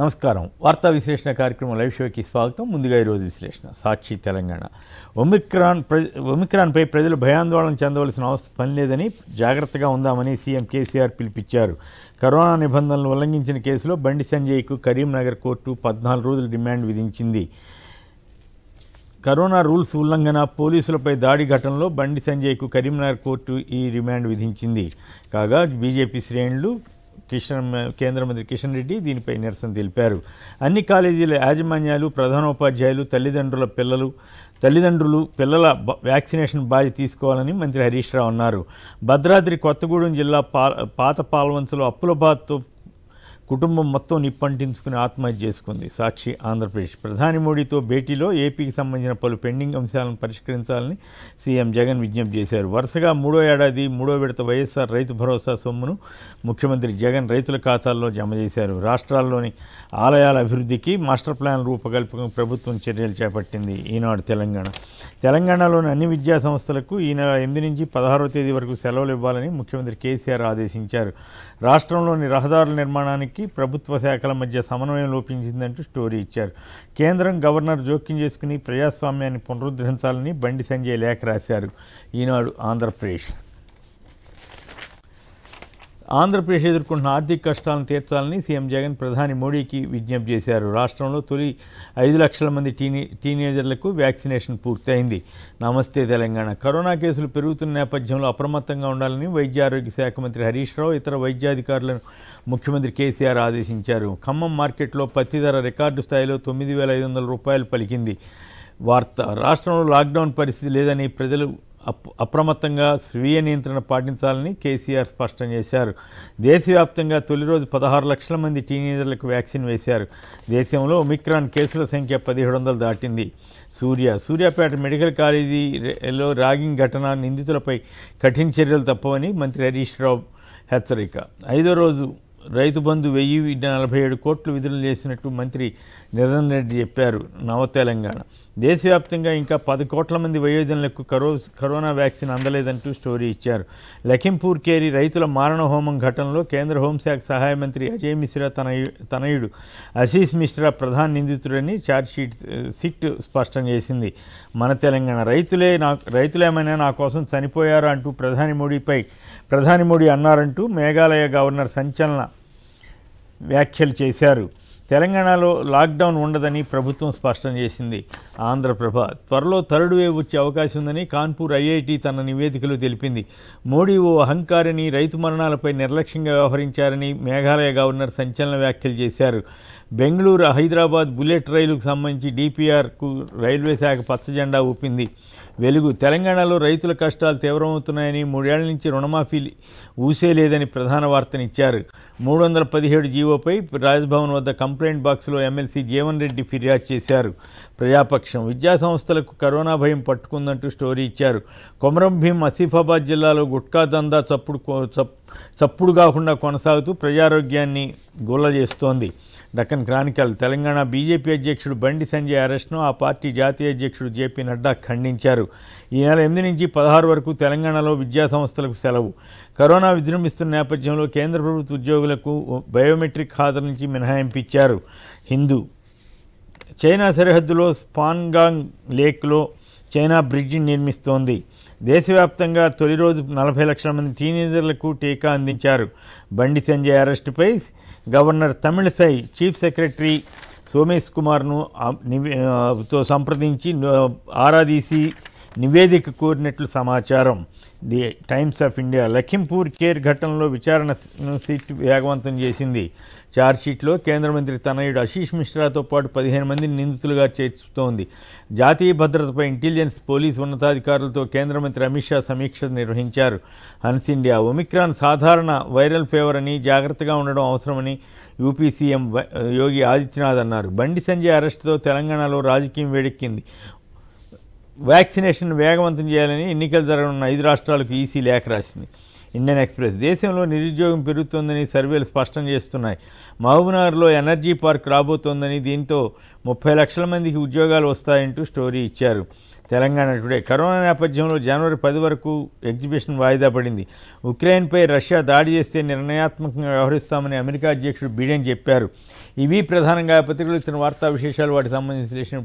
నమస్కారం వార్తా విశ్లేషణ కార్యక్రమం లైవ్ షోకి స్వాగతం ముందుగా ఈరోజు విశ్లేషణ సాక్షి తెలంగాణ ఒమిక్రాన్ ఒమిక్రాన్పై ప్రజలు భయాందోళన చెందవలసిన అవసరం పని లేదని జాగ్రత్తగా ఉందామని సీఎం కేసీఆర్ పిలిపించారు కరోనా నిబంధనలు ఉల్లంఘించిన కేసులో బండి సంజయ్కు కరీంనగర్ కోర్టు పద్నాలుగు రోజులు డిమాండ్ విధించింది కరోనా రూల్స్ ఉల్లంఘన పోలీసులపై దాడి ఘటనలో బండి సంజయ్కు కరీంనగర్ కోర్టు ఈ రిమాండ్ విధించింది కాగా బీజేపీ శ్రేణులు కిషన్ కేంద్ర మంత్రి కిషన్ రెడ్డి దీనిపై నిరసన తెలిపారు అన్ని కాలేజీల యాజమాన్యాలు ప్రధానోపాధ్యాయులు తల్లిదండ్రుల పిల్లలు తల్లిదండ్రులు పిల్లల వ్యాక్సినేషన్ బాధ్యత తీసుకోవాలని మంత్రి హరీష్ రావు అన్నారు భద్రాద్రి కొత్తగూడెం జిల్లా పా పాత పాల్వంచలో అప్పుల బాధతో కుటుంబం మొత్తం నిప్పంటించుకుని ఆత్మహత్య చేసుకుంది సాక్షి ఆంధ్రప్రదేశ్ ప్రధాని మోడీతో భేటీలో ఏపీకి సంబంధించిన పలు పెండింగ్ అంశాలను పరిష్కరించాలని సీఎం జగన్ విజ్ఞప్తి చేశారు వరుసగా మూడో ఏడాది మూడో విడత వైఎస్ఆర్ రైతు భరోసా సొమ్మును ముఖ్యమంత్రి జగన్ రైతుల ఖాతాల్లో జమ చేశారు రాష్ట్రాల్లోని ఆలయాల అభివృద్ధికి మాస్టర్ ప్లాన్ రూపకల్పక ప్రభుత్వం చర్యలు చేపట్టింది ఈనాడు తెలంగాణ తెలంగాణలోని అన్ని విద్యా సంస్థలకు ఈ నెల ఎనిమిది నుంచి పదహారో తేదీ వరకు సెలవులు ఇవ్వాలని ముఖ్యమంత్రి కేసీఆర్ ఆదేశించారు రాష్ట్రంలోని రహదారుల నిర్మాణానికి రాష్ట్రానికి ప్రభుత్వ శాఖల మధ్య సమన్వయం లోపించిందంటూ స్టోరీ ఇచ్చారు కేంద్రం గవర్నర్ జోక్యం చేసుకుని ప్రజాస్వామ్యాన్ని పునరుద్ధరించాలని బండి సంజయ్ లేఖ రాశారు ఈనాడు ఆంధ్రప్రదేశ్ ఆంధ్రప్రదేశ్ ఎదుర్కొంటున్న ఆర్థిక కష్టాలను తీర్చాలని సీఎం జగన్ ప్రధాని మోడీకి విజ్ఞప్తి చేశారు రాష్ట్రంలో తొలి ఐదు లక్షల మంది టీనే టీనేజర్లకు వ్యాక్సినేషన్ పూర్తయింది నమస్తే తెలంగాణ కరోనా కేసులు పెరుగుతున్న నేపథ్యంలో అప్రమత్తంగా ఉండాలని వైద్య ఆరోగ్య శాఖ మంత్రి హరీష్ రావు ఇతర వైద్యాధికారులను ముఖ్యమంత్రి కేసీఆర్ ఆదేశించారు ఖమ్మం మార్కెట్లో పత్తి ధర రికార్డు స్థాయిలో తొమ్మిది వేల ఐదు వందల రూపాయలు పలికింది వార్త రాష్ట్రంలో లాక్డౌన్ పరిస్థితి లేదని ప్రజలు అప్రమత్తంగా స్వీయ నియంత్రణ పాటించాలని కేసీఆర్ స్పష్టం చేశారు దేశవ్యాప్తంగా తొలి రోజు పదహారు లక్షల మంది టీనేజర్లకు వ్యాక్సిన్ వేశారు దేశంలో ఒమిక్రాన్ కేసుల సంఖ్య పదిహేడు వందలు దాటింది సూర్య సూర్యాపేట మెడికల్ కాలేజీలో ర్యాగింగ్ ఘటన నిందితులపై కఠిన చర్యలు తప్పవని మంత్రి హరీష్ రావు హెచ్చరిక ఐదో రోజు రైతు బంధు వెయ్యి నలభై ఏడు కోట్లు విధులు చేసినట్టు మంత్రి నిరంజన్ రెడ్డి చెప్పారు నవ తెలంగాణ దేశవ్యాప్తంగా ఇంకా పది కోట్ల మంది వయోజనులకు కరో కరోనా వ్యాక్సిన్ అందలేదంటూ స్టోరీ ఇచ్చారు లఖింపూర్ కేరి రైతుల మారణ హోమం ఘటనలో కేంద్ర హోంశాఖ సహాయ మంత్రి అజయ్ మిశ్రా తనయు తనయుడు అశీష్ మిశ్రా ప్రధాన నిందితుడని ఛార్జ్షీట్ సిట్ స్పష్టం చేసింది మన తెలంగాణ రైతులే నా రైతులేమైనా నా కోసం చనిపోయారు అంటూ ప్రధాని మోడీపై ప్రధాని మోడీ అన్నారంటూ మేఘాలయ గవర్నర్ సంచలన వ్యాఖ్యలు చేశారు తెలంగాణలో లాక్డౌన్ ఉండదని ప్రభుత్వం స్పష్టం చేసింది ఆంధ్రప్రభ త్వరలో థర్డ్ వేవ్ వచ్చే అవకాశం ఉందని కాన్పూర్ ఐఐటి తన నివేదికలో తెలిపింది మోడీ ఓ అహంకారిని రైతు మరణాలపై నిర్లక్ష్యంగా వ్యవహరించారని మేఘాలయ గవర్నర్ సంచలన వ్యాఖ్యలు చేశారు బెంగళూరు హైదరాబాద్ బుల్లెట్ రైలుకు సంబంధించి డిపిఆర్కు రైల్వే శాఖ పచ్చజెండా ఊపింది వెలుగు తెలంగాణలో రైతుల కష్టాలు తీవ్రమవుతున్నాయని మూడేళ్ల నుంచి రుణమాఫీ ఊసేలేదని ప్రధాన వార్తనిచ్చారు మూడు వందల పదిహేడు జీవోపై రాజ్భవన్ వద్ద కంప్లైంట్ బాక్స్లో ఎమ్మెల్సీ జీవన్ రెడ్డి ఫిర్యాదు చేశారు ప్రజాపక్షం విద్యా సంస్థలకు కరోనా భయం పట్టుకుందంటూ స్టోరీ ఇచ్చారు కొమరం భీం ఆసిఫాబాద్ జిల్లాలో గుట్కా దందా చప్పుడు చప్పుడు కాకుండా కొనసాగుతూ ప్రజారోగ్యాన్ని గుల్ల చేస్తోంది డక్కన్ క్రానికల్ తెలంగాణ బీజేపీ అధ్యక్షుడు బండి సంజయ్ అరెస్ట్ను ఆ పార్టీ జాతీయ అధ్యక్షుడు జేపీ నడ్డా ఖండించారు ఈ నెల ఎనిమిది నుంచి పదహారు వరకు తెలంగాణలో విద్యా సంస్థలకు సెలవు కరోనా విజృంభిస్తున్న నేపథ్యంలో కేంద్ర ప్రభుత్వ ఉద్యోగులకు బయోమెట్రిక్ హాజరు నుంచి మినహాయింపిచ్చారు హిందూ చైనా సరిహద్దులో స్పాన్గాంగ్ లేక్లో చైనా బ్రిడ్జి నిర్మిస్తోంది దేశవ్యాప్తంగా తొలి రోజు నలభై లక్షల మంది టీనేజర్లకు టీకా అందించారు బండి సంజయ్ అరెస్టుపై governor Tamilisai chief secretary Somesh కుమార్ను తో సంప్రదించి ఆరాదీసి నివేదిక కోరినట్లు సమాచారం the Times of India Lakhimpur Kheri ఘటనలో విచారణ సీట్ వేగవంతం చేసింది ఛార్జ్షీట్లో కేంద్ర మంత్రి తనయుడు అశీష్ మిశ్రాతో పాటు పదిహేను మందిని నిందితులుగా చేర్చుతోంది జాతీయ భద్రతపై ఇంటెలిజెన్స్ పోలీసు ఉన్నతాధికారులతో కేంద్ర మంత్రి అమిత్ షా సమీక్ష నిర్వహించారు హన్స్ ఇండియా ఒమిక్రాన్ సాధారణ వైరల్ ఫీవర్ అని జాగ్రత్తగా ఉండడం అవసరమని యూపీ సీఎం యోగి ఆదిత్యనాథ్ అన్నారు బండి సంజయ్ అరెస్టుతో తెలంగాణలో రాజకీయం వేడెక్కింది వ్యాక్సినేషన్ వేగవంతం చేయాలని ఎన్నికలు జరగనున్న ఐదు రాష్ట్రాలకు ఈసీ లేఖ రాసింది ఇండియన్ ఎక్స్ప్రెస్ దేశంలో నిరుద్యోగం పెరుగుతోందని సర్వేలు స్పష్టం చేస్తున్నాయి మహబూబ్నగర్లో ఎనర్జీ పార్క్ రాబోతోందని దీంతో ముప్పై లక్షల మందికి ఉద్యోగాలు వస్తాయంటూ స్టోరీ ఇచ్చారు తెలంగాణ టుడే కరోనా నేపథ్యంలో జనవరి పది వరకు ఎగ్జిబిషన్ వాయిదా పడింది ఉక్రెయిన్పై రష్యా దాడి చేస్తే నిర్ణయాత్మకంగా వ్యవహరిస్తామని అమెరికా అధ్యక్షుడు బీడెన్ చెప్పారు ఇవి ప్రధానంగా పత్రికలు ఇచ్చిన వార్తా విశేషాలు వాటికి సంబంధించిన